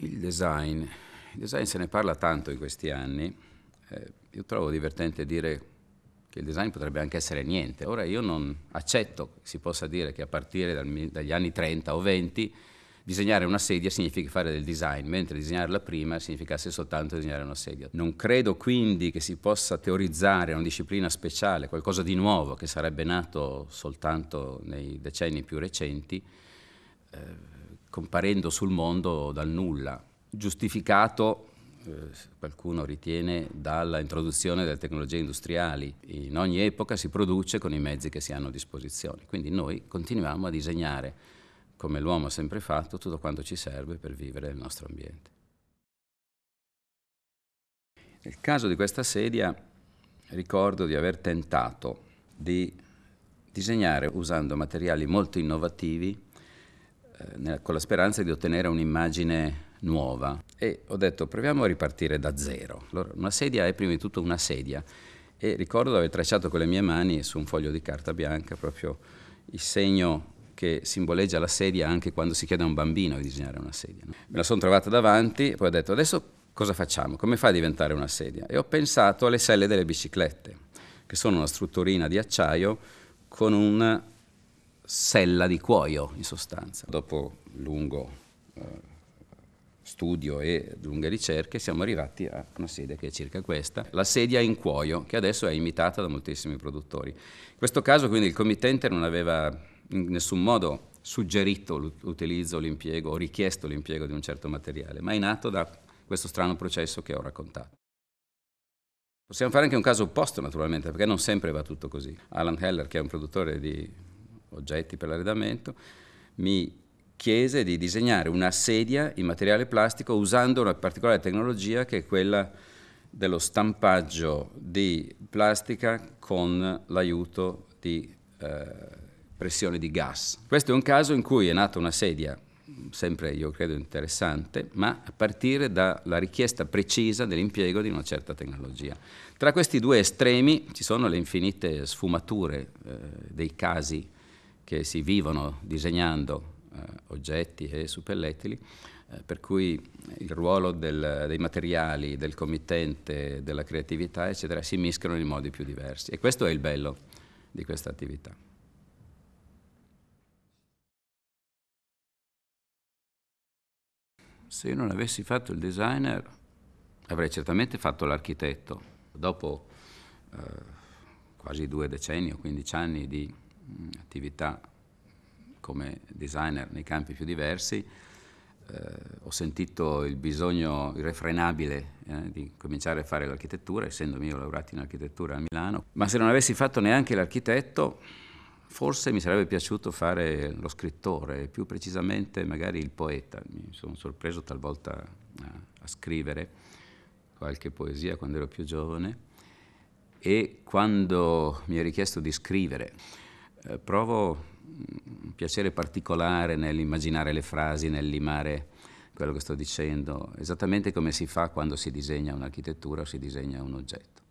Il design, il design se ne parla tanto in questi anni, eh, io trovo divertente dire che il design potrebbe anche essere niente. Ora io non accetto che si possa dire che a partire dal, dagli anni 30 o 20 disegnare una sedia significa fare del design, mentre disegnarla prima significasse soltanto disegnare una sedia. Non credo quindi che si possa teorizzare una disciplina speciale, qualcosa di nuovo che sarebbe nato soltanto nei decenni più recenti. Eh, comparendo sul mondo dal nulla, giustificato eh, qualcuno ritiene, dalla introduzione delle tecnologie industriali. In ogni epoca si produce con i mezzi che si hanno a disposizione, quindi noi continuiamo a disegnare, come l'uomo ha sempre fatto, tutto quanto ci serve per vivere nel nostro ambiente. Nel caso di questa sedia ricordo di aver tentato di disegnare usando materiali molto innovativi eh, nella, con la speranza di ottenere un'immagine nuova e ho detto proviamo a ripartire da zero. Allora, una sedia è prima di tutto una sedia e ricordo di aver tracciato con le mie mani su un foglio di carta bianca proprio il segno che simboleggia la sedia anche quando si chiede a un bambino di disegnare una sedia. No? Me la sono trovata davanti, poi ho detto adesso cosa facciamo? Come fa a diventare una sedia? E ho pensato alle selle delle biciclette, che sono una strutturina di acciaio con un sella di cuoio in sostanza. Dopo lungo eh, studio e lunghe ricerche siamo arrivati a una sedia che è circa questa, la sedia in cuoio che adesso è imitata da moltissimi produttori. In questo caso quindi il committente non aveva in nessun modo suggerito l'utilizzo, l'impiego o richiesto l'impiego di un certo materiale, ma è nato da questo strano processo che ho raccontato. Possiamo fare anche un caso opposto naturalmente, perché non sempre va tutto così. Alan Heller, che è un produttore di oggetti per l'arredamento, mi chiese di disegnare una sedia in materiale plastico usando una particolare tecnologia che è quella dello stampaggio di plastica con l'aiuto di eh, pressione di gas. Questo è un caso in cui è nata una sedia, sempre io credo interessante, ma a partire dalla richiesta precisa dell'impiego di una certa tecnologia. Tra questi due estremi ci sono le infinite sfumature eh, dei casi che si vivono disegnando eh, oggetti e suppellettili, eh, per cui il ruolo del, dei materiali, del committente, della creatività, eccetera, si mischiano in modi più diversi. E questo è il bello di questa attività. Se io non avessi fatto il designer, avrei certamente fatto l'architetto. Dopo eh, quasi due decenni o quindici anni di attività come designer nei campi più diversi, eh, ho sentito il bisogno irrefrenabile eh, di cominciare a fare l'architettura, essendo io laureato in architettura a Milano, ma se non avessi fatto neanche l'architetto, forse mi sarebbe piaciuto fare lo scrittore, più precisamente magari il poeta. Mi sono sorpreso talvolta a, a scrivere qualche poesia quando ero più giovane e quando mi è richiesto di scrivere eh, provo mm, un piacere particolare nell'immaginare le frasi, nel limare quello che sto dicendo, esattamente come si fa quando si disegna un'architettura o si disegna un oggetto.